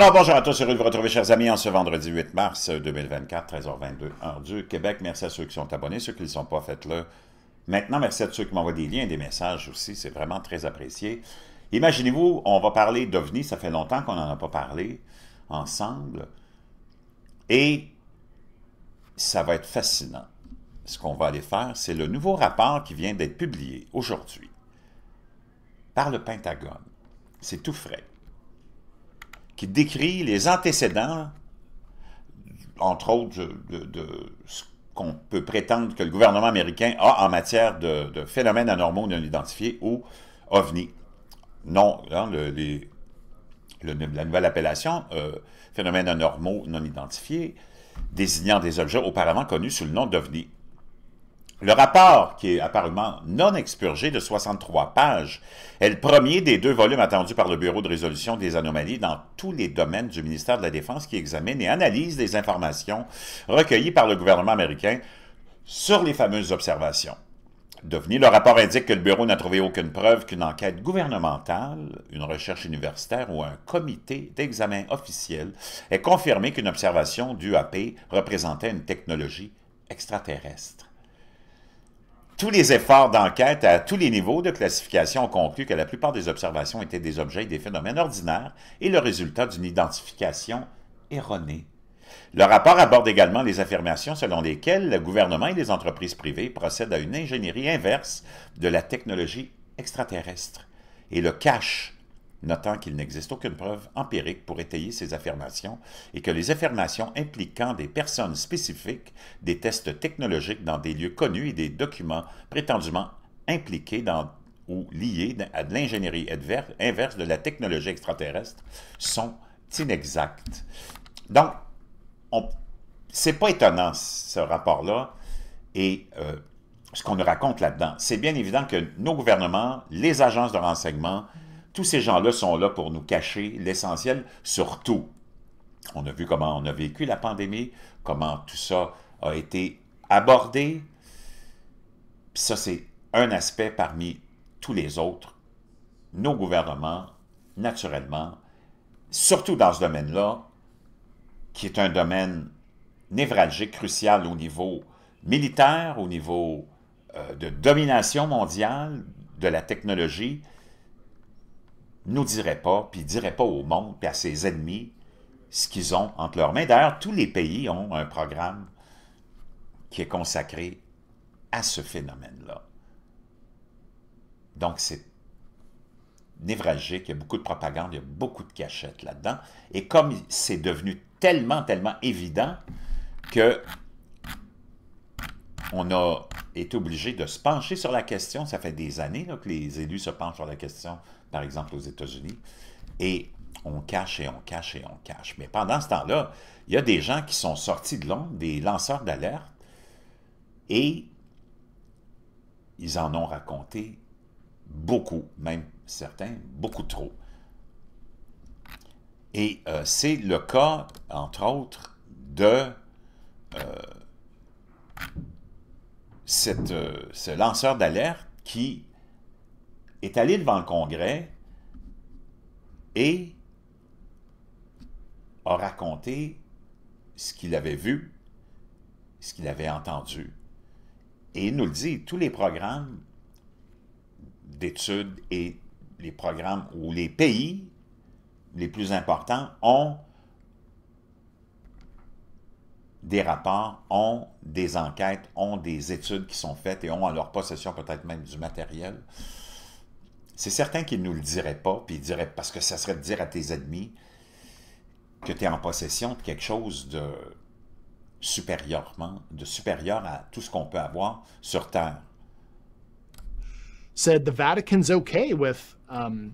Alors bonjour à tous, heureux de vous retrouver chers amis en ce vendredi 8 mars 2024, 13h22, heure du Québec. Merci à ceux qui sont abonnés, ceux qui ne sont pas, faites-le. Maintenant, merci à ceux qui m'envoient des liens, et des messages aussi, c'est vraiment très apprécié. Imaginez-vous, on va parler d'OVNI, ça fait longtemps qu'on n'en a pas parlé ensemble, et ça va être fascinant. Ce qu'on va aller faire, c'est le nouveau rapport qui vient d'être publié aujourd'hui par le Pentagone. C'est tout frais qui décrit les antécédents, entre autres, de, ce qu'on peut prétendre que le gouvernement américain a en matière de, phénomènes anormaux non identifiés ou OVNI. Non, hein, la nouvelle appellation, euh, phénomènes anormaux non identifiés, désignant des objets auparavant connus sous le nom d'OVNI. Le rapport, qui est apparemment non expurgé de 63 pages, est le premier des deux volumes attendus par le Bureau de résolution des anomalies dans tous les domaines du ministère de la Défense qui examine et analyse les informations recueillies par le gouvernement américain sur les fameuses observations. Devenu, le rapport indique que le Bureau n'a trouvé aucune preuve qu'une enquête gouvernementale, une recherche universitaire ou un comité d'examen officiel ait confirmé qu'une observation du AP représentait une technologie extraterrestre. Tous les efforts d'enquête à tous les niveaux de classification ont conclu que la plupart des observations étaient des objets et des phénomènes ordinaires et le résultat d'une identification erronée. Le rapport aborde également les affirmations selon lesquelles le gouvernement et les entreprises privées procèdent à une ingénierie inverse de la technologie extraterrestre et le cache notant qu'il n'existe aucune preuve empirique pour étayer ces affirmations et que les affirmations impliquant des personnes spécifiques, des tests technologiques dans des lieux connus et des documents prétendument impliqués dans ou liés à de l'ingénierie inverse de la technologie extraterrestre sont inexactes. Donc, c'est pas étonnant ce rapport-là et euh, ce qu'on nous raconte là-dedans. C'est bien évident que nos gouvernements, les agences de renseignement, tous ces gens-là sont là pour nous cacher l'essentiel, surtout. On a vu comment on a vécu la pandémie, comment tout ça a été abordé. ça, c'est un aspect parmi tous les autres. Nos gouvernements, naturellement, surtout dans ce domaine-là, qui est un domaine névralgique, crucial au niveau militaire, au niveau euh, de domination mondiale de la technologie, nous dirait pas, puis dirait pas au monde, puis à ses ennemis, ce qu'ils ont entre leurs mains. D'ailleurs, tous les pays ont un programme qui est consacré à ce phénomène-là. Donc, c'est névralgique, il y a beaucoup de propagande, il y a beaucoup de cachettes là-dedans. Et comme c'est devenu tellement, tellement évident que on a est obligé de se pencher sur la question. Ça fait des années que les élus se penchent sur la question, par exemple aux États-Unis. Et on cache et on cache et on cache. Mais pendant ce temps-là, il y a des gens qui sont sortis de l'ombre, des lanceurs d'alerte, et ils en ont raconté beaucoup, même certains, beaucoup trop. Et euh, c'est le cas, entre autres, de euh, cette, euh, ce lanceur d'alerte qui est allé devant le Congrès et a raconté ce qu'il avait vu, ce qu'il avait entendu. Et il nous le dit, tous les programmes d'études et les programmes ou les pays les plus importants ont des rapports, ont des enquêtes, ont des études qui sont faites et ont en leur possession peut-être même du matériel. C'est certain qu'ils ne nous le diraient pas, puis ils diraient, parce que ça serait de dire à tes ennemis que tu es en possession de quelque chose de supérieurement, de supérieur à tout ce qu'on peut avoir sur Terre. Said the um,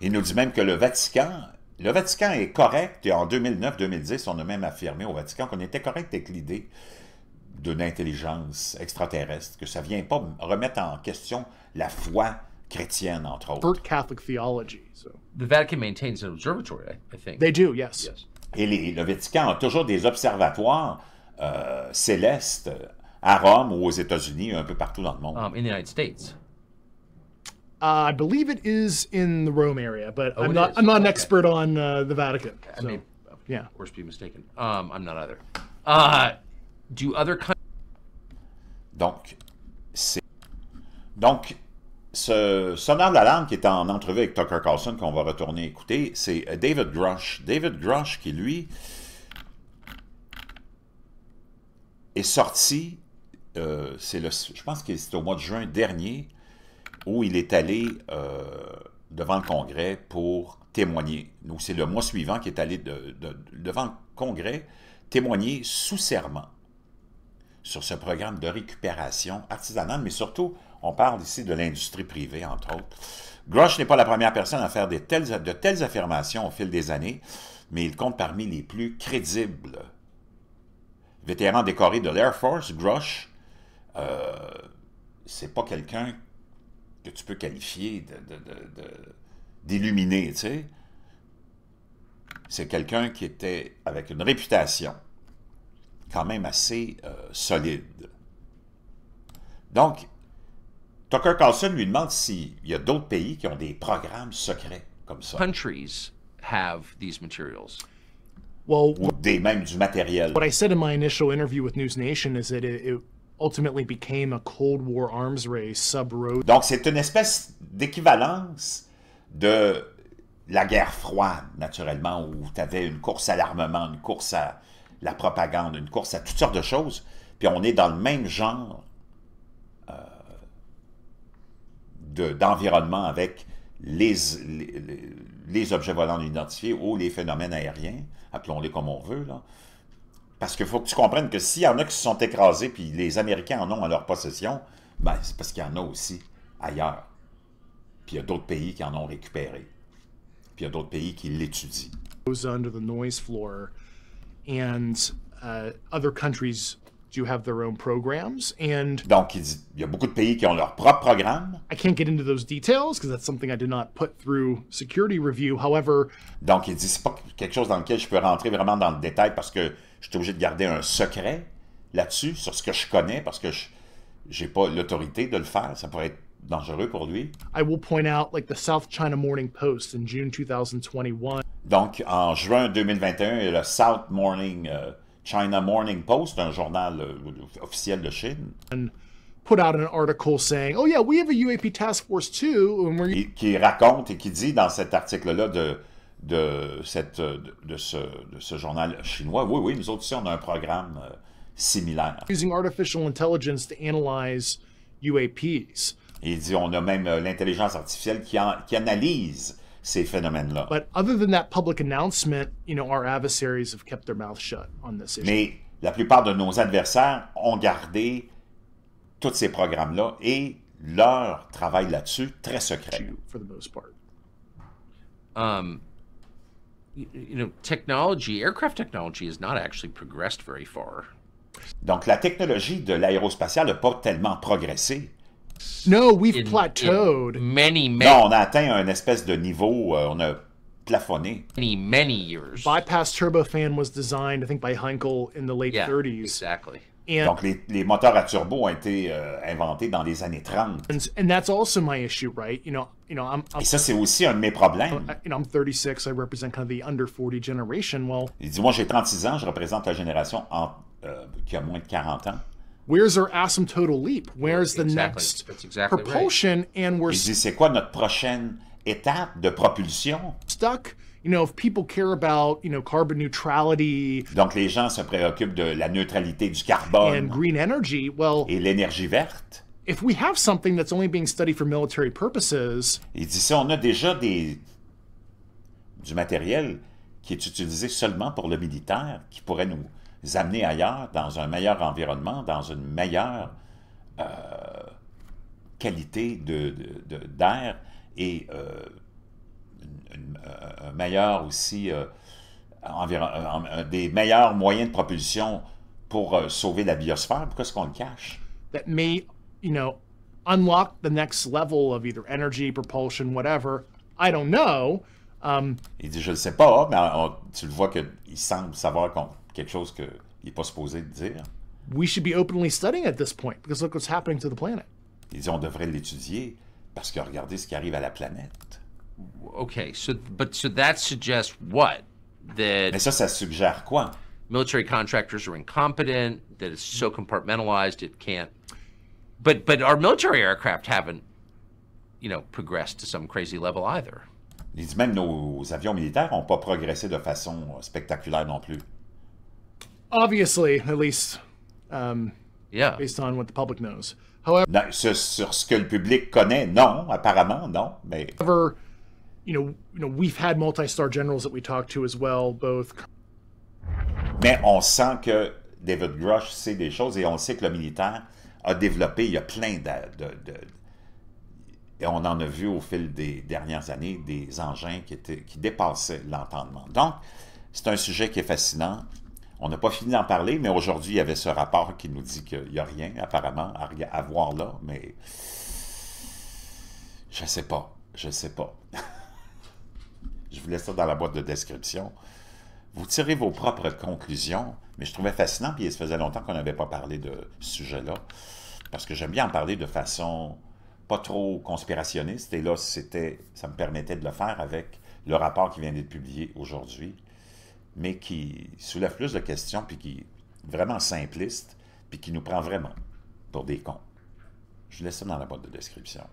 Il nous dit même que le Vatican le Vatican est correct, et en 2009-2010, on a même affirmé au Vatican qu'on était correct avec l'idée d'une intelligence extraterrestre, que ça ne vient pas remettre en question la foi chrétienne, entre autres. Vatican maintains an observatory, I think. They do, yes. Et le Vatican a toujours des observatoires euh, célestes à Rome ou aux États-Unis, un peu partout dans le monde. Um, Uh, I believe it is in the Rome area, but oh, I'm not. I'm not an expert on uh, the Vatican. I so, yeah, of course, be mistaken. Um, I'm not either. Uh, do other Donc, c'est donc ce sonneur d'alarme qui est en entrevue avec Tucker Carlson qu'on va retourner écouter, c'est David Grush. David Grush qui lui est sorti. Euh, c'est le, je pense que c'était au mois de juin dernier où il est allé euh, devant le Congrès pour témoigner. c'est le mois suivant qu'il est allé devant le Congrès témoigner sous serment sur ce programme de récupération artisanale, mais surtout, on parle ici de l'industrie privée, entre autres. Grosh n'est pas la première personne à faire de telles, affirmations au fil des années, mais il compte parmi les plus crédibles. Vétéran décoré de l'Air Force, Grosh, euh, c'est pas quelqu'un que tu peux qualifier d'illuminé, de, tu sais. C'est quelqu'un qui était avec une réputation quand même assez euh, solide. Donc, Tucker Carlson lui demande s'il y a d'autres pays qui ont des programmes secrets comme ça. have ou des, même du matériel. interview News Nation became Donc c'est une espèce d'équivalence de la guerre froide, naturellement, où tu avais une course à l'armement, une course à la propagande, une course à toutes sortes de choses, puis on est dans le même genre euh, d'environnement avec les, les, les, objets volants identifiés ou les phénomènes aériens, appelons-les comme on veut, là, parce qu'il faut que tu comprennes que s'il y en a qui se sont écrasés, puis les Américains en ont en leur possession, ben, c'est parce qu'il y en a aussi ailleurs. Puis il y a d'autres pays qui en ont récupéré. Puis il y a d'autres pays qui l'étudient. donc il, dit, il y a beaucoup de pays qui ont leur propre programme. donc il dit c'est pas quelque chose dans lequel je peux rentrer vraiment dans le détail parce que suis obligé de garder un secret là-dessus, sur ce que je connais, parce que je n'ai pas l'autorité de le faire. Ça pourrait être dangereux pour lui. Donc, en juin 2021, le South Morning euh, China Morning Post, un journal euh, officiel de Chine, article "Oh force qui raconte et qui dit dans cet article-là de de, cette, de, ce, de ce journal chinois. Oui, oui, nous autres aussi, on a un programme euh, similaire. il dit, on a même euh, l'intelligence artificielle qui, qui analyse ces phénomènes-là. Mais la plupart de nos adversaires ont gardé tous ces programmes-là et leur travail là-dessus très secret. Um, you know, technology, aircraft technology has not actually progressed very far. Donc la technologie de l'aérospatiale n'a pas tellement progressé. No, we've in, plateaued. In many, many. Non, on a atteint un espèce de niveau, euh, on a plafonné. Many, many years. Bypass turbofan was designed, I think, by Heinkel in the late yeah, 30s. Exactly. Euh, Donc, les, moteurs à turbo ont été euh, inventés dans les années 30. Et ça, c'est aussi un de mes problèmes. Il dit, moi, j'ai 36 ans, je représente la génération en, euh, qui a moins de 40 ans. Il dit, c'est quoi notre prochaine étape de propulsion? people Donc les gens se préoccupent de la neutralité du carbone. Et l'énergie verte. If we si on a déjà des du matériel qui est utilisé seulement pour le militaire, qui pourrait nous amener ailleurs, dans un meilleur environnement, dans une meilleure euh, qualité d'air de, de, et euh, une, euh, un meilleur aussi, euh, environ, euh, un, des meilleurs moyens de propulsion pour euh, sauver la biosphère? Pourquoi est-ce qu'on le cache? That may, you know, unlock the next level of either energy, propulsion, whatever. I don't know. Um, il dit, je ne sais pas, mais on, euh, tu le vois qu'il semble savoir qu quelque chose qu'il n'est pas supposé dire. We should be openly studying at this point, because look what's happening to the planet. Il dit, on devrait l'étudier, parce que regardez ce qui arrive à la planète. Okay, so but so that suggests what? Mais ça, ça suggère quoi? Military contractors are incompetent. That it's so compartmentalized it can't. But but our military aircraft haven't, you know, progressed to some crazy level either. Il même nos avions militaires n'ont pas progressé de façon spectaculaire non plus. Obviously, at least, um, yeah. based on what the public knows. However, non, sur, sur ce que le public connaît, non, apparemment, non, mais multi-star Mais on sent que David Grush sait des choses et on sait que le militaire a développé, il y a plein de, et on en a vu au fil des dernières années des engins qui, étaient, qui dépassaient l'entendement. Donc, c'est un sujet qui est fascinant. On n'a pas fini d'en parler, mais aujourd'hui, il y avait ce rapport qui nous dit qu'il n'y a rien, apparemment, à, à voir là, mais je ne sais pas. Je ne sais pas. je vous laisse ça dans la boîte de description. Vous tirez vos propres conclusions, mais je trouvais fascinant, puis il se faisait longtemps qu'on n'avait pas parlé de ce sujet-là, parce que j'aime bien en parler de façon pas trop conspirationniste, et là, c'était, ça me permettait de le faire avec le rapport qui vient d'être publié aujourd'hui, mais qui soulève plus de questions, puis qui est vraiment simpliste, puis qui nous prend vraiment pour des cons. Je laisse ça dans la boîte de description.